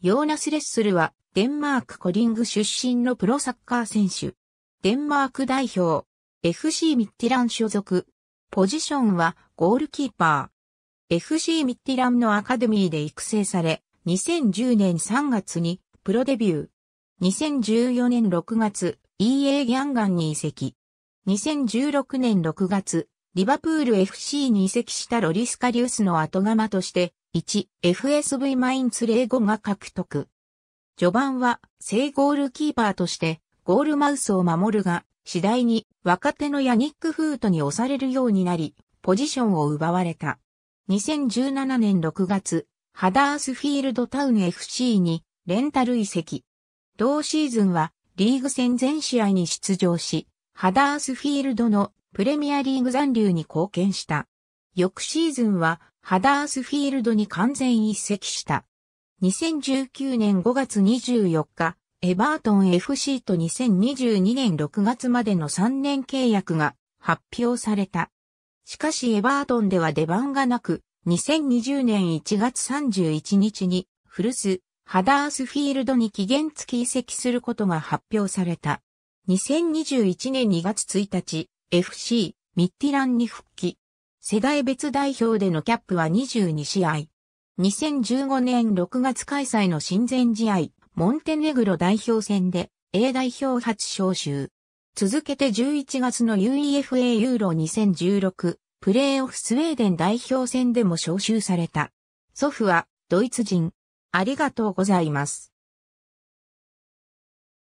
ヨーナス・レッスルは、デンマークコリング出身のプロサッカー選手。デンマーク代表、FC ミッティラン所属。ポジションは、ゴールキーパー。FC ミッティランのアカデミーで育成され、2010年3月に、プロデビュー。2014年6月、EA ギャンガンに移籍。2016年6月、リバプール FC に移籍したロリスカリウスの後釜として、1FSV マインツ05が獲得。序盤は正ゴールキーパーとしてゴールマウスを守るが、次第に若手のヤニック・フートに押されるようになり、ポジションを奪われた。2017年6月、ハダースフィールドタウン FC にレンタル移籍。同シーズンはリーグ戦全試合に出場し、ハダースフィールドのプレミアリーグ残留に貢献した。翌シーズンはハダースフィールドに完全移籍した。2019年5月24日、エバートン FC と2022年6月までの3年契約が発表された。しかしエバートンでは出番がなく、2020年1月31日に古巣ハダースフィールドに期限付き移籍することが発表された。2021年2月1日、FC ミッティランに復帰。世代別代表でのキャップは22試合。2015年6月開催の親善試合、モンテネグロ代表戦で A 代表初招集。続けて11月の UEFA ユーロ2016プレーオフスウェーデン代表戦でも招集された。祖父はドイツ人。ありがとうございます。